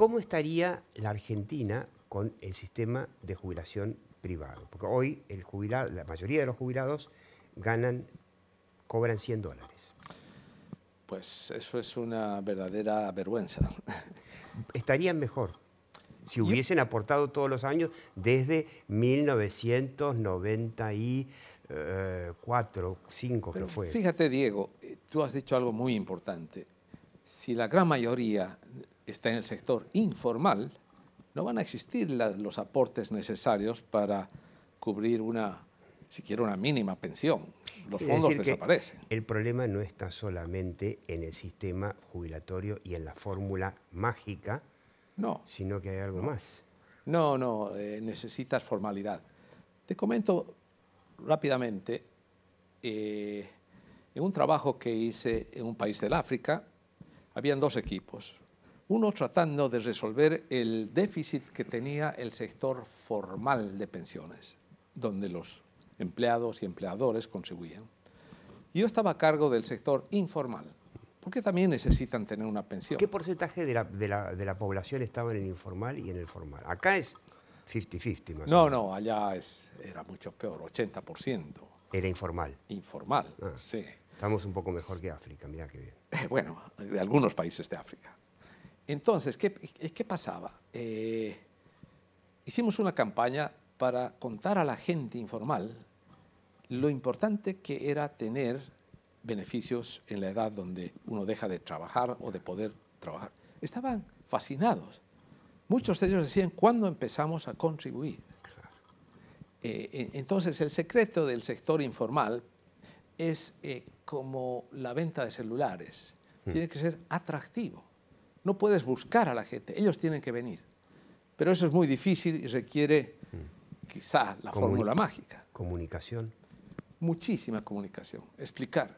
¿Cómo estaría la Argentina con el sistema de jubilación privado? Porque hoy el jubilado, la mayoría de los jubilados ganan, cobran 100 dólares. Pues eso es una verdadera vergüenza. Estarían mejor si hubiesen aportado todos los años desde 1994, 5 que fue. Fíjate, Diego, eh, tú has dicho algo muy importante. Si la gran mayoría está en el sector informal, no van a existir los aportes necesarios para cubrir una, siquiera una mínima pensión. Los fondos desaparecen. El problema no está solamente en el sistema jubilatorio y en la fórmula mágica, no, sino que hay algo más. No, no, eh, necesitas formalidad. Te comento rápidamente, eh, en un trabajo que hice en un país del África, habían dos equipos, uno tratando de resolver el déficit que tenía el sector formal de pensiones, donde los empleados y empleadores contribuían. Yo estaba a cargo del sector informal, porque también necesitan tener una pensión. ¿Qué porcentaje de la, población estaba en el informal y en el formal? Acá es 50-50 No, no, allá es, era mucho peor, 80%. Era informal. Informal, ah. sí. Estamos un poco mejor que África, mira qué bien. Bueno, de algunos países de África. Entonces, ¿qué, pasaba? Eh, hicimos una campaña para contar a la gente informal lo importante que era tener beneficios en la edad donde uno deja de trabajar o de poder trabajar. Estaban fascinados. Muchos de ellos decían, ¿cuándo empezamos a contribuir? Eh, entonces, el secreto del sector informal es eh, como la venta de celulares. Mm. Tiene que ser atractivo. No puedes buscar a la gente, ellos tienen que venir. Pero eso es muy difícil y requiere mm. quizá la fórmula mágica. Comunicación. Muchísima comunicación, explicar.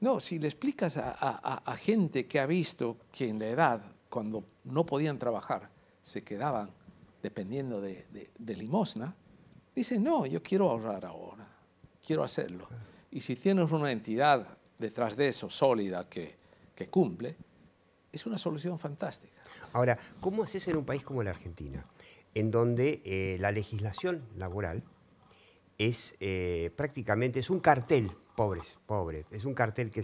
No, si le explicas a, gente que ha visto que en la edad, cuando no podían trabajar, se quedaban dependiendo de, limosna, dice no, yo quiero ahorrar ahora, quiero hacerlo. Ah. Y si tienes una entidad detrás de eso sólida que cumple, es una solución fantástica. Ahora, ¿cómo haces en un país como la Argentina, en donde eh, la legislación laboral es eh, prácticamente es un cartel, pobres, pobres, es un cartel que,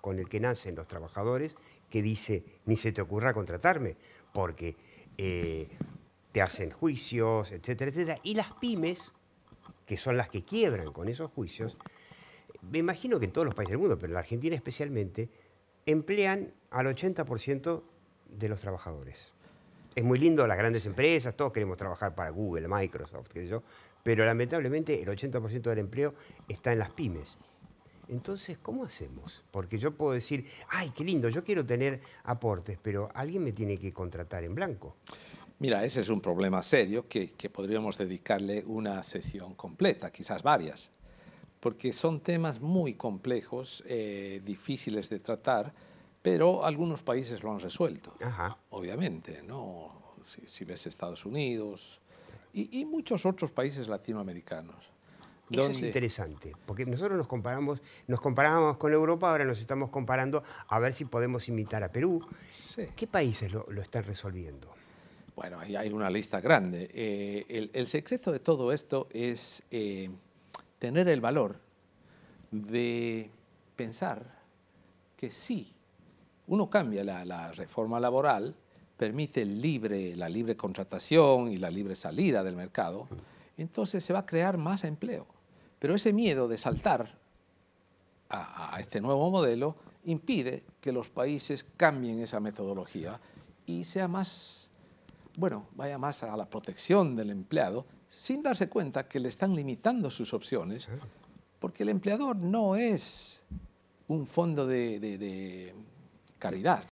con el que nacen los trabajadores que dice ni se te ocurra contratarme, porque eh, te hacen juicios, etcétera, etcétera, y las pymes que son las que quiebran con esos juicios, me imagino que en todos los países del mundo, pero en la Argentina especialmente, emplean al 80% de los trabajadores. Es muy lindo las grandes empresas, todos queremos trabajar para Google, Microsoft, qué sé yo, pero lamentablemente el 80% del empleo está en las pymes. Entonces, ¿cómo hacemos? Porque yo puedo decir, ay, qué lindo, yo quiero tener aportes, pero alguien me tiene que contratar en blanco. Mira, ese es un problema serio que podríamos dedicarle una sesión completa, quizás varias porque son temas muy complejos, eh, difíciles de tratar, pero algunos países lo han resuelto, Ajá. obviamente, ¿no? Si, ves Estados Unidos y, muchos otros países latinoamericanos. Eso es interesante, porque nosotros nos comparamos, nos comparábamos con Europa, ahora nos estamos comparando a ver si podemos imitar a Perú. ¿Qué países lo, están resolviendo? Bueno, ahí hay una lista grande. Eh, el, secreto de todo esto es eh, tener el valor de pensar que sí, uno cambia la, reforma laboral, permite la libre contratación y la libre salida del mercado, entonces se va a crear más empleo. Pero ese miedo de saltar a, a este nuevo modelo impide que los países cambien esa metodología y sea más, bueno, vaya más a la protección del empleado sin darse cuenta que le están limitando sus opciones, porque el empleador no es un fondo de, caridad.